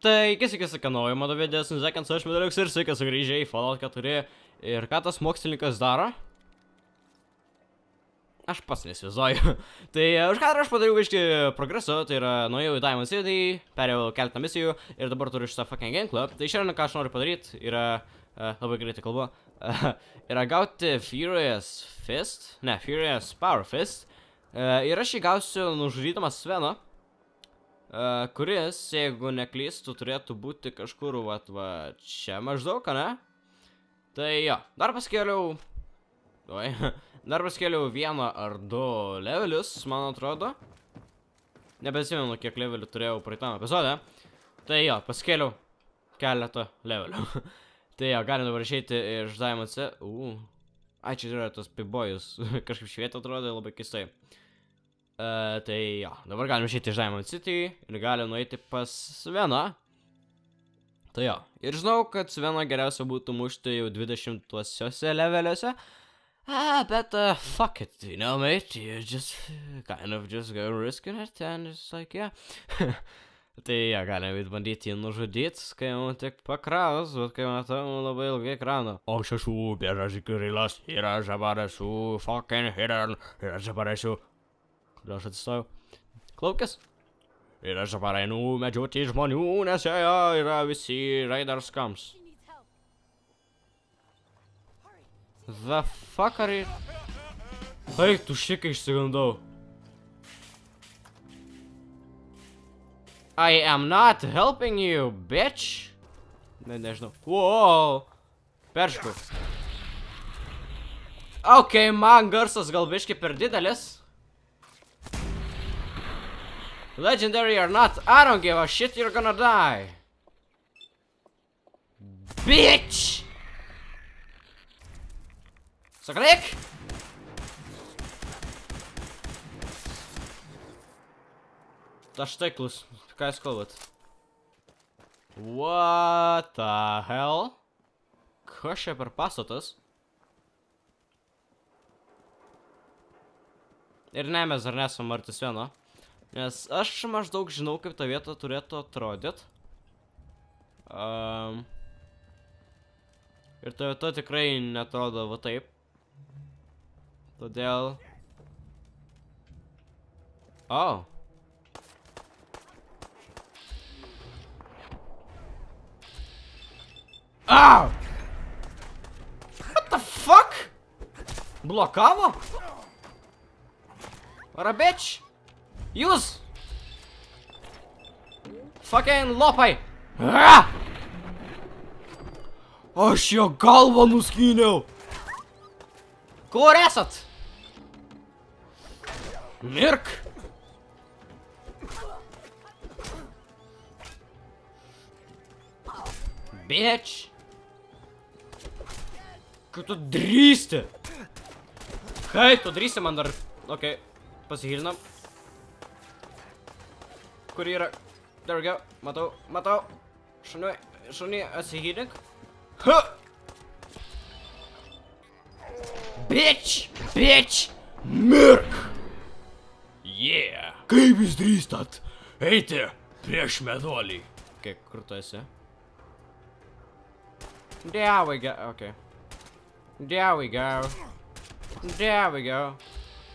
Taigi, sveiki, sveiki, naujo mano video, sunzekiant nu, su aš medaliuks ir sveiki, sugrįžę į Fallout 4. Ir ką tas mokslininkas daro? Aš pas nesivizuoju. tai e, už ką aš padariau biškį progreso, tai yra nuėjau į Diamond City, perėjau keletą misijų ir dabar turiu šitą fucking ginklą. Tai šiandien ką aš noriu padaryti yra, uh, labai greitai kalbu, uh, yra gauti Furious Fist, ne, Furious Power Fist. Uh, ir aš jį gausiu nužudydamas Sveno. E, kuris, jeigu neklystų, turėtų būti kažkur, va, va čia maždaug, ne? Tai jo, dar paskėliau... Oi, dar paskėliau vieną ar du levelius, man atrodo. Nebesimenu, kiek levelių turėjau praeitam epizode. Tai jo, paskėliau keletą levelių. tai jo, galim dabar išeiti iš Diamond C... Uuu. Ai, čia yra tas pibojus. Kažkaip švietė atrodo labai keistai. Uh, E, tai jo, dabar galim išėti iš Diamond City ir galim nueiti pas Sveną. Tai jo, ir žinau, kad Sveną geriausia būtų mušti jau 20-uosiuose leveliuose. Ah, bet, uh, fuck it, you know, mate, you just, kind of just go risking it and it's like, yeah. tai jie ja, galime bandyti jį nužudyti, kai jau tik pakraus, bet kai matau, labai ilgai krano. O šešų, bėra žikirilas, yra žabarasų, fucking hidden, yra žabarasų, Kodėl aš atsistojau? Klaukis. Ir aš pareinu medžioti žmonių, nes joje yra visi Raiders Kams. The fuck are you? Eik, tu šikai išsigandau. I am not helping you, bitch. Ne, nežinau. Wow. Peršku. Ok, man garsas gal biški per didelis. Legendary or not, I don't give a shit, you're gonna die. Bitch! Suck a dick! Aš taiklus, ką jūs kalbat? What the hell? Kas čia per pastatas? Ir ne, mes dar nesam artis vieno. Nes aš maždaug žinau, kaip ta vieta turėtų atrodyt. Um, ir ta vieta tikrai netrodo va taip. Todėl... O. Oh. Ow! What the fuck? Blokavo? What a bitch? Jūs! Fucking lopai! A! Ah! Aš jo galvą nuskyniau! Kur esat? Mirk! Bitch! Kaip tu drįsti? Kaip tu drįsti man dar... Okei, okay. pasigilinam kuri yra... There we go. Matau, matau. Šuniui, šuniui, atsihydink. Ha! Bitch! Bitch! Mirk! Yeah! Kaip jūs drįstat eiti prieš meduolį? Kai, okay, kur tu esi? There we go. Okay. There we go. There we go.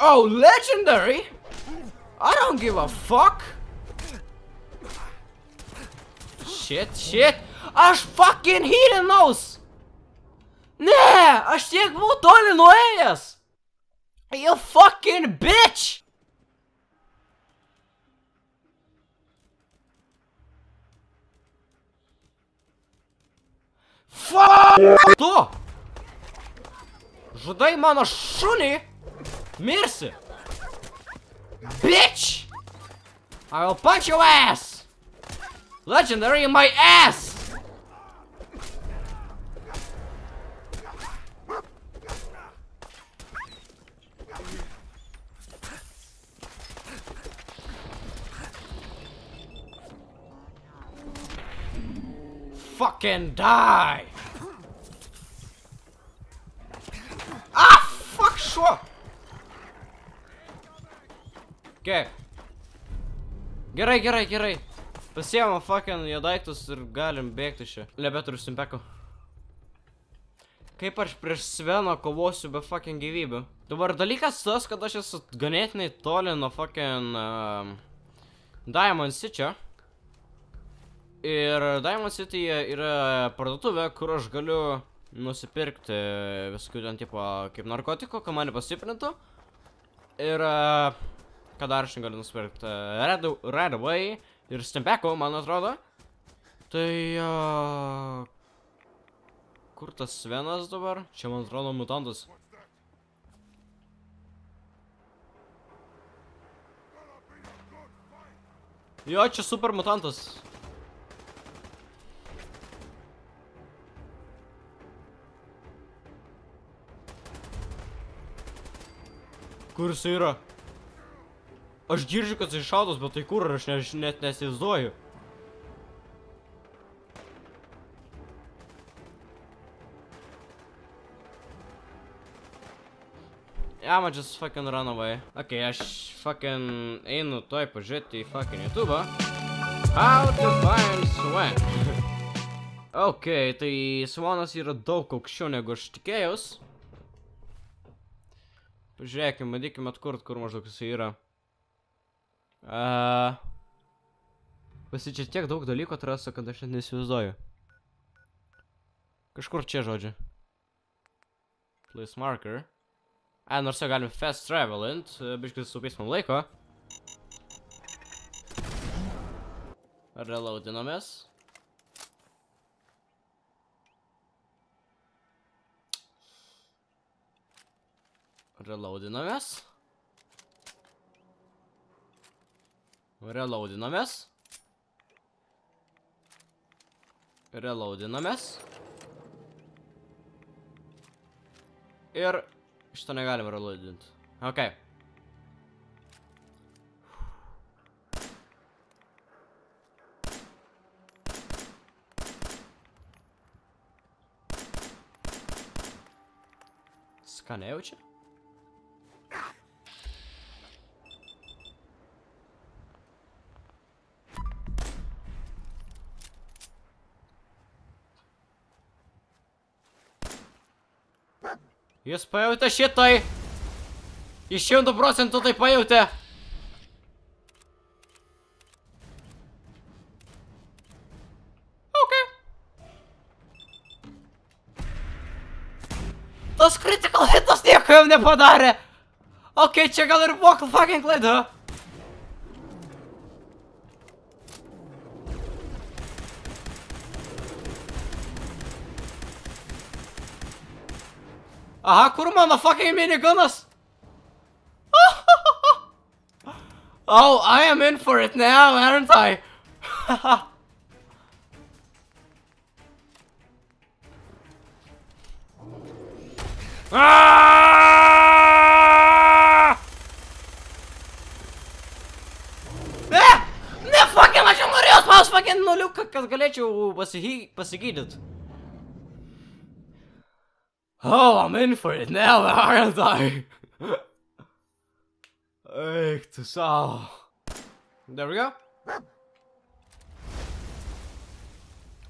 Oh, legendary! I don't give a fuck! shit, shit. Aš fucking hyrinaus. Ne, aš tiek buvau toli nuėjęs. You fucking bitch. Fuck tu. Žudai mano šunį. Mirsi. Bitch. I'll punch your ass. Legendary in my ass! Fucking die! Ah, fuck sure! Okay. ready, get ready. Pasiemam fucking jo daiktus ir galim bėgti čia. Lebeturiu simpeko. Kaip aš prieš Sveną kovosiu be fucking gyvybių. Dabar dalykas tas, kad aš esu ganėtinai toli nuo fucking... Uh, Diamond City. Ir Diamond City yra parduotuvė, kur aš galiu nusipirkti visokių ten tipo kaip narkotiko, ką mane pasiprintų. Ir... Uh, ką dar aš galiu nusipirkti? Red, Red Way ir stempeko, man atrodo. Tai... Uh, kur tas Svenas dabar? Čia, man atrodo, mutantas. Jo, čia super mutantas. Kur jis yra? Aš girdžiu, kad jis šaudos, bet tai kur, aš ne, net nesivizduoju. Yeah, I'ma just fucking run away. Okay, aš fucking einu toj pažiūrėti į fucking YouTube'ą. How to find Swan. okay, tai Swanas yra daug aukščiau negu aš tikėjaus. Pažiūrėkime, bandykime atkurt, kur maždaug jis yra. Uh, Pasi čia tiek daug dalykų atraso, kad aš net nesivaizduoju. Kažkur čia žodžiu. Place marker. A, nors jau galim fast travelint, e, biškis supės man laiko. Reloadinomės. Reloadinomės. Relaudinamės. Relaudinamės. Ir šito negalim relaudinti. Ok. Skaniai jau čia? Jis pajautė šitai. Iš šimtų procentų tai pajautė. Ok. Tas critical hitas nieko jau nepadarė. Ok, čia gal ir buvo fucking klaida. Aha, kur mano fucking miniganas? oh, I am in for it now, aren't I? ah! Ne! Ne, fucking, aš jau norėjau spaus fucking nuliuką, kad galėčiau pasigy pasigydyt. Oh, I'm in for it now, aren't I? Eik to sal. There we go.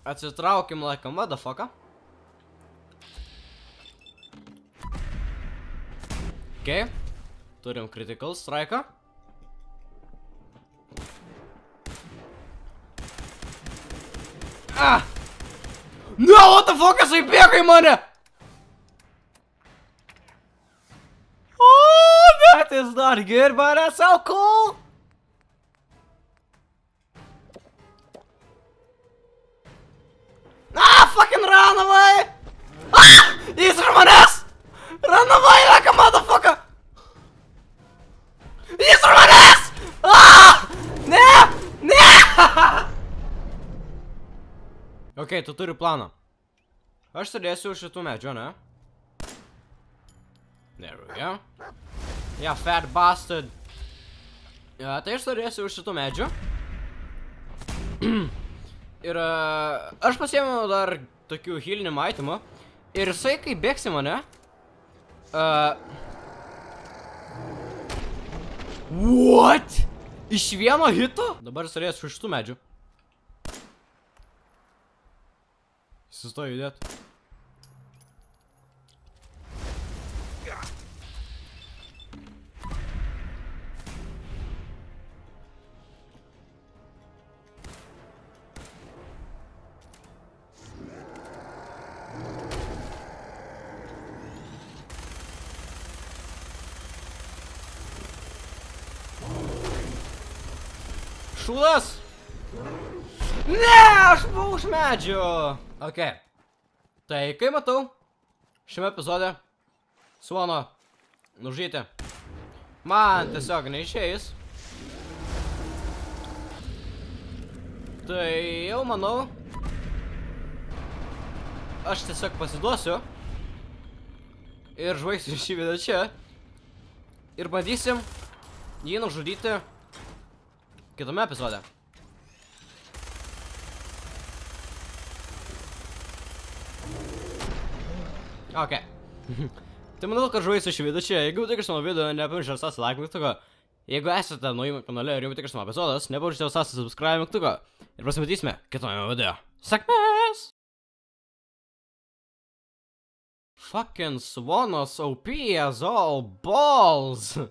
Atsitraukim like a motherfucker. Ok. Turim critical strike. Ą. Ah! No, what the fuck, jisai bėga į mane! is not good, but that's so cool! Ah, fucking run away! Ah! He's from us! Run away like a motherfucker! He's from us! Ah! Ne! Ne! Okei, okay, tu turi planą. Aš sėdėsiu už šitų medžių, ne? There we go. Yeah, fat bastard. Ja, tai aš turėsiu už šitų medžių. ir e, aš pasiėmiau dar tokių healinių maitimų. Ir jisai, kai bėgsi mane... Uh, what? Iš vieno hito? Dabar jis turės už šitų medžių. Sustoju judėti. šūdas! Ne, aš buvau už medžio! Ok. Tai, kai matau, šiame epizode Suono nužyti. Man tiesiog neišėjus. Tai jau manau, aš tiesiog pasiduosiu ir žvaigsiu šį video čia ir bandysim jį nužudyti kitame epizode. Ok. tai manau, kad žuoju su šiuo video čia. Jeigu tik iš mano video, nepamirškite visas like mygtuko. Jeigu esate naujo kanale ir jau tik iš mano epizodas, nepamirškite visas subscribe mygtuko. Ir pasimatysime kitame video. Sėkmės! Fucking Swanos OP as all balls!